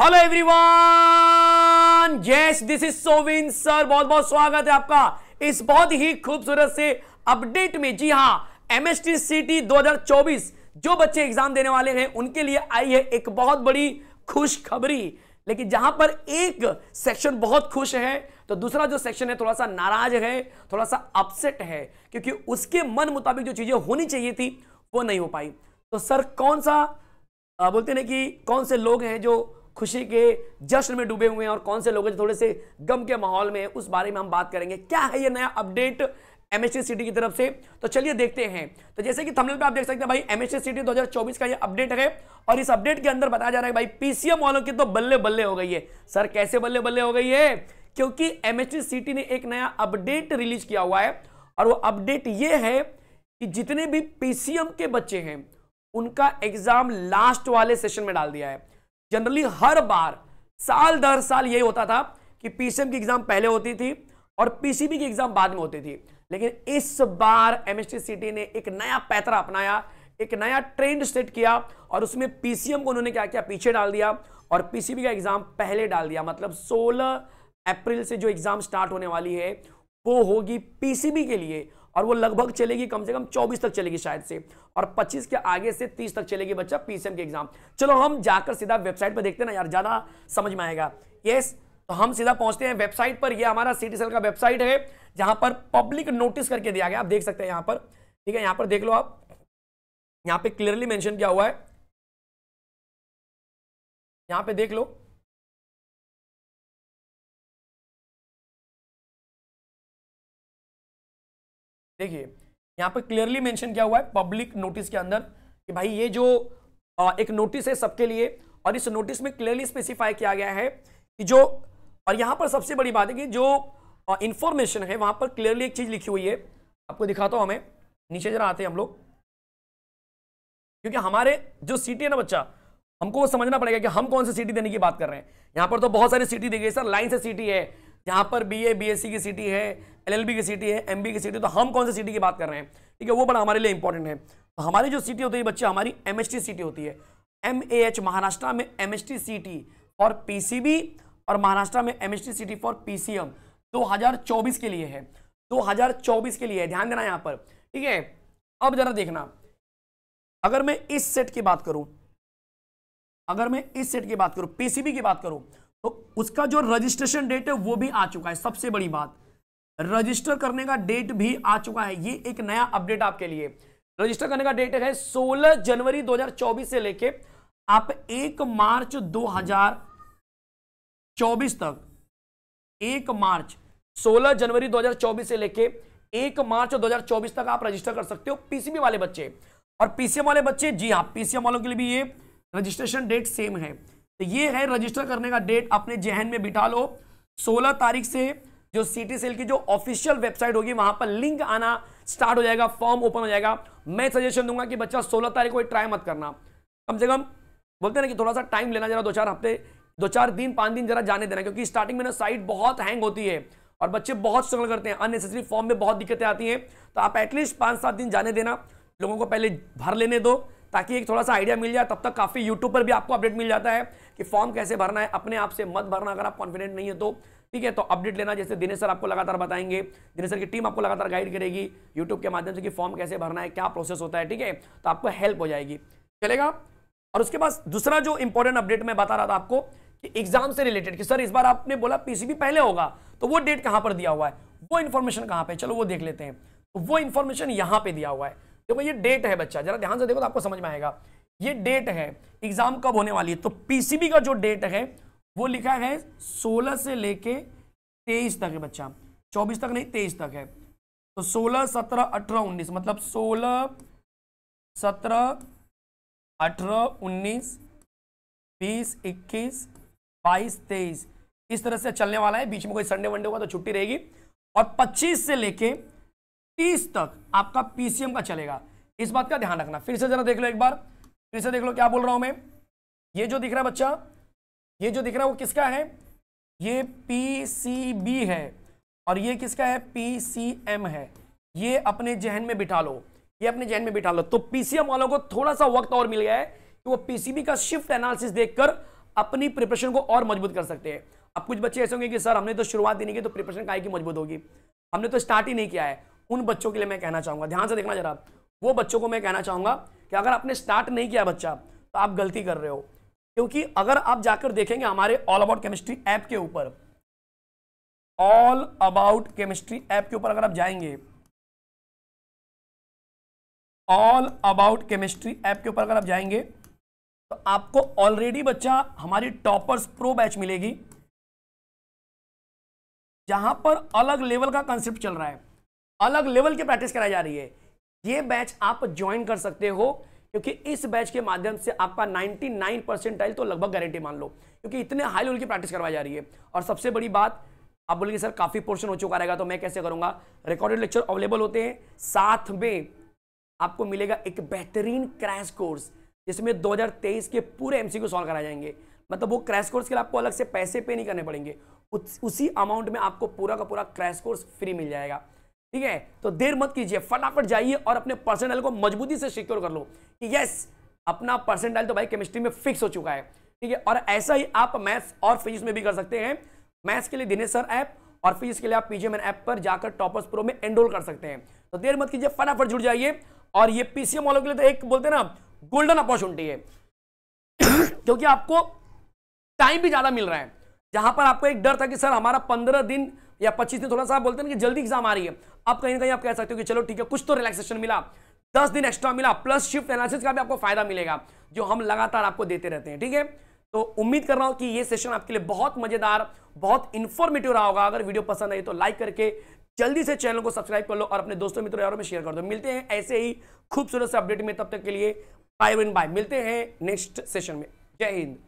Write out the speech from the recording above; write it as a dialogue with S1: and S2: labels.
S1: hello everyone yes this is Sovin sir बहुत बहुत स्वागत है आपका इस बहुत ही खूबसूरत से अपडेट में जी हाँ एमएसटी सीटी 2024 जो बच्चे एग्जाम देने वाले हैं उनके लिए आई है एक बहुत बड़ी खुशखबरी लेकिन जहां पर एक सेक्शन बहुत खुश है तो दूसरा जो सेक्शन है थोड़ा सा नाराज है थोड़ा सा अपसेट है क्योंकि उसके मन मुताबिक जो चीजें होनी चाहिए थी वो नहीं हो पाई तो सर कौन सा बोलते ना कि कौन से लोग हैं जो खुशी के जश्न में डूबे हुए हैं और कौन से लोग जो थोड़े से गम के माहौल में उस बारे में हम बात करेंगे क्या है ये नया अपडेट एमएसटी सिटी की तरफ से तो चलिए देखते हैं तो जैसे कि थंबनेल पे आप देख सकते हैं भाई एमएसटी सिटी 2024 का ये अपडेट है और इस अपडेट के अंदर बताया जा रहा है भाई पीसीएम वालों की तो बल्ले बल्ले हो गई है सर कैसे बल्ले बल्ले हो गई है क्योंकि एमएसटी सिटी ने एक नया अपडेट रिलीज किया हुआ है और वो अपडेट ये है कि जितने भी पीसीएम के बच्चे हैं उनका एग्जाम लास्ट वाले सेशन में डाल दिया है जनरली हर बार साल दर साल यही होता था कि पीसीएम की एग्जाम पहले होती थी और पीसीबी की एग्जाम बाद में होती थी लेकिन इस बार एमएसटीसीटी ने एक नया पैतरा अपनाया एक नया ट्रेंड सेट किया और उसमें पीसीएम को उन्होंने क्या किया पीछे डाल दिया और पीसीबी का एग्जाम पहले डाल दिया मतलब 16 अप्रैल से जो एग्जाम स्टार्ट होने वाली है वो होगी पीसीबी के लिए और वो लगभग चलेगी कम से कम 24 तक चलेगी शायद से और 25 के आगे से 30 तक चलेगी बच्चा पीसीएम के एग्जाम चलो हम जाकर सीधा वेबसाइट पर देखते हैं ना यार ज़्यादा समझ में आएगा यस तो हम सीधा पहुंचते हैं वेबसाइट पर यह हमारा सिटी सेल का वेबसाइट है जहां पर पब्लिक नोटिस करके दिया गया आप देख सकते हैं यहां पर ठीक है यहां पर देख लो आप यहां पर क्लियरली मैंशन किया हुआ है यहां पर देख लो देखिए यहाँ पर क्लियरली मेंशन किया हुआ है पब्लिक नोटिस के अंदर कि भाई ये जो एक नोटिस है सबके लिए और इस नोटिस में क्लियरली स्पेसिफाई किया गया है कि जो और यहाँ पर सबसे बड़ी बात है कि जो इंफॉर्मेशन है वहाँ पर क्लियरली एक चीज़ लिखी हुई है आपको दिखाता हूँ हमें नीचे जरा आते हैं हम लोग क्योंकि हमारे जो सिटी है ना बच्चा हमको वो समझना पड़ेगा कि हम कौन सी सिटी देने की बात कर रहे हैं यहाँ पर तो बहुत सारी सिटी दी गई सर लाइन से सिटी है यहाँ पर B A B S C की सिटी है एल एल बी की सिटी है एम बी की सिटी तो हम कौन सी सिटी की बात कर रहे हैं ठीक है वो बड़ा हमारे लिए इंपॉर्टेंट है तो हमारी जो सिटी होती है बच्चे हमारी एम एस टी होती है एम ए एच महाराष्ट्र में M S T for P C B और महाराष्ट्र में M S T for P C M दो हजार चौबीस के लिए है दो हजार चौबीस के लिए है ध्यान देना यहाँ पर ठीक है अब जरा देखना अगर मैं इस सेट की बात करूं अगर मैं इस सेट की बात करूं पीसीबी की बात करूं तो उसका जो रजिस्ट्रेशन डेट है वो भी आ चुका है सबसे बड़ी बात रजिस्टर करने का डेट भी आ चुका है ये एक नया अपडेट आपके लिए रजिस्टर करने का डेट है 16 जनवरी 2024 से लेके आप 1 मार्च 2024 तक 1 मार्च 16 जनवरी 2024 से लेके 1 मार्च 2024 तक आप रजिस्टर कर सकते हो पीसीबी वाले बच्चे और पीसीएम वाले बच्चे जी हाँ पीसीएम वालों के लिए भी ये रजिस्ट्रेशन डेट सेम है तो ये है रजिस्टर करने का डेट अपने जहन में बिठा लो 16 तारीख से जो सिटी सेल की जो ऑफिशियल वेबसाइट होगी वहां पर लिंक आना स्टार्ट हो जाएगा फॉर्म ओपन हो जाएगा मैं सजेशन दूंगा कि बच्चा 16 तारीख को ट्राई मत करना कम से कम बोलते ना कि थोड़ा सा टाइम लेना जरा दो चार हफ्ते दो चार दिन पाँच दिन जरा जाने देना क्योंकि स्टार्टिंग में ना साइट बहुत हैंग होती है और बच्चे बहुत स्ट्रगल करते हैं अननेसेसरी फॉर्म में बहुत दिक्कतें आती हैं तो आप एटलीस्ट पाँच सात दिन जाने देना लोगों को पहले भर लेने दो ताकि एक थोड़ा सा आइडिया मिल जाए तब तक काफ़ी यूट्यूब पर भी आपको अपडेट मिल जाता है कि फॉर्म कैसे भरना है अपने आप से मत भरना अगर आप कॉन्फिडेंट नहीं है तो ठीक है तो अपडेट लेना जैसे दिनेश सर आपको लगातार बताएंगे दिनेश सर की टीम आपको लगातार गाइड करेगी यूट्यूब के माध्यम से कि फॉर्म कैसे भरना है क्या प्रोसेस होता है ठीक है तो आपको हेल्प हो जाएगी चलेगा और उसके बाद दूसरा जो इंपॉर्टेंट अपडेट मैं बता रहा था आपको कि एग्जाम से रिलेटेड कि सर इस बार आपने बोला पीसीबी पहले होगा तो वो डेट कहां पर दिया हुआ है वो इंफॉर्मेशन कहां पे चलो वो देख लेते हैं तो वो इंफॉर्मेशन यहां पर दिया हुआ है देखो ये डेट है बच्चा जरा ध्यान से देखो तो आपको समझ में आएगा ये डेट है एग्जाम कब होने वाली है तो पीसीबी का जो डेट है वो लिखा है सोलह से लेके तेईस तक है बच्चा चौबीस तक नहीं तेईस तक है तो सोलह सत्रह अठारह उन्नीस मतलब सोलह सत्रह अठारह उन्नीस बीस इक्कीस बाईस तेईस इस तरह से चलने वाला है बीच में कोई संडे वनडे होगा तो छुट्टी रहेगी और पच्चीस से लेके तीस तक आपका पीसीएम का चलेगा इस बात का ध्यान रखना फिर से जरा देख लो एक बार फिर से देख लो क्या बोल रहा हूं मैं ये जो दिख रहा है बच्चा ये जो दिख रहा है वो किसका है ये पीसीबी है और ये किसका है पीसीएम है ये अपने जहन में बिठा लो ये अपने जहन में बिठा लो तो पीसीएम वालों को थोड़ा सा वक्त और मिल गया है कि वो पीसीबी का शिफ्ट एनालिसिस देखकर अपनी प्रिपरेशन को और मजबूत कर सकते हैं अब कुछ बच्चे ऐसे होंगे कि सर हमने तो शुरुआत ही नहीं की तो प्रिपरेशन का मजबूत होगी हमने तो स्टार्ट ही नहीं किया है उन बच्चों के लिए मैं कहना चाहूँगा ध्यान से देखना जरा वो बच्चों को मैं कहना चाहूँगा कि अगर आपने स्टार्ट नहीं किया बच्चा तो आप गलती कर रहे हो क्योंकि अगर आप जाकर देखेंगे हमारे ऑल अबाउट केमिस्ट्री ऐप के ऊपर ऑल अबाउट केमिस्ट्री ऐप के ऊपर अगर आप जाएंगे ऑल अबाउट केमिस्ट्री ऐप के ऊपर अगर आप जाएंगे तो आपको ऑलरेडी बच्चा हमारी टॉपर्स प्रो बैच मिलेगी जहां पर अलग लेवल का कंसेप्ट चल रहा है अलग लेवल की प्रैक्टिस कराई जा रही है ये बैच आप ज्वाइन कर सकते हो क्योंकि इस बैच के माध्यम से आपका 99 परसेंटाइल तो लगभग गारंटी मान लो क्योंकि इतने हाई लेवल की प्रैक्टिस करवाई जा रही है और सबसे बड़ी बात आप बोलेंगे सर काफ़ी पोर्शन हो चुका रहेगा तो मैं कैसे करूंगा रिकॉर्डेड लेक्चर अवेलेबल होते हैं साथ में आपको मिलेगा एक बेहतरीन क्रैश कोर्स जिसमें 2023 के पूरे को सॉल्व कराए जाएंगे मतलब वो क्रैश कोर्स के लिए आपको अलग से पैसे पे नहीं करने पड़ेंगे उस, उसी अमाउंट में आपको पूरा का पूरा क्रैश कोर्स फ्री मिल जाएगा ठीक है तो देर मत कीजिए फटाफट जाइए और अपने परसेंटाइल को मजबूती से सिक्योर कर लो कि यस अपना पर्सेंटाइल तो भाई केमिस्ट्री में फिक्स हो चुका है ठीक है और ऐसा ही आप मैथ्स और फिजिक्स में भी कर सकते हैं मैथ्स के लिए दिनेश सर ऐप और फिजिक्स के लिए आप पीजीएमएन ऐप पर जाकर टॉपर्स प्रो में एनरोल कर सकते हैं तो देर मत कीजिए फटाफट जुड़ जाइए और ये पीसीएम वालों के लिए तो एक बोलते हैं ना गोल्डन अपॉर्चुनिटी है क्योंकि आपको टाइम भी ज़्यादा मिल रहा है जहां पर आपको एक डर था कि सर हमारा पंद्रह दिन या पच्चीस दिन थोड़ा सा बोलते हैं कि जल्दी एग्जाम आ रही है आप कहीं ना कहीं आप कह सकते हो कि चलो ठीक है कुछ तो रिलैक्सेशन मिला दस दिन एक्स्ट्रा मिला प्लस शिफ्ट एनालिसिस का भी आपको फायदा मिलेगा जो हम लगातार आपको देते रहते हैं ठीक है तो उम्मीद कर रहा हूं कि ये सेशन आपके लिए बहुत मजेदार बहुत इन्फॉर्मेटिव रहा होगा अगर वीडियो पसंद आई तो लाइक करके जल्दी से चैनल को सब्सक्राइब कर लो और अपने दोस्तों मित्रों यारों में शेयर कर दो मिलते हैं ऐसे ही खूबसूरत से अपडेट में तब तक के लिए बाय वन बाय मिलते हैं नेक्स्ट सेशन में जय हिंद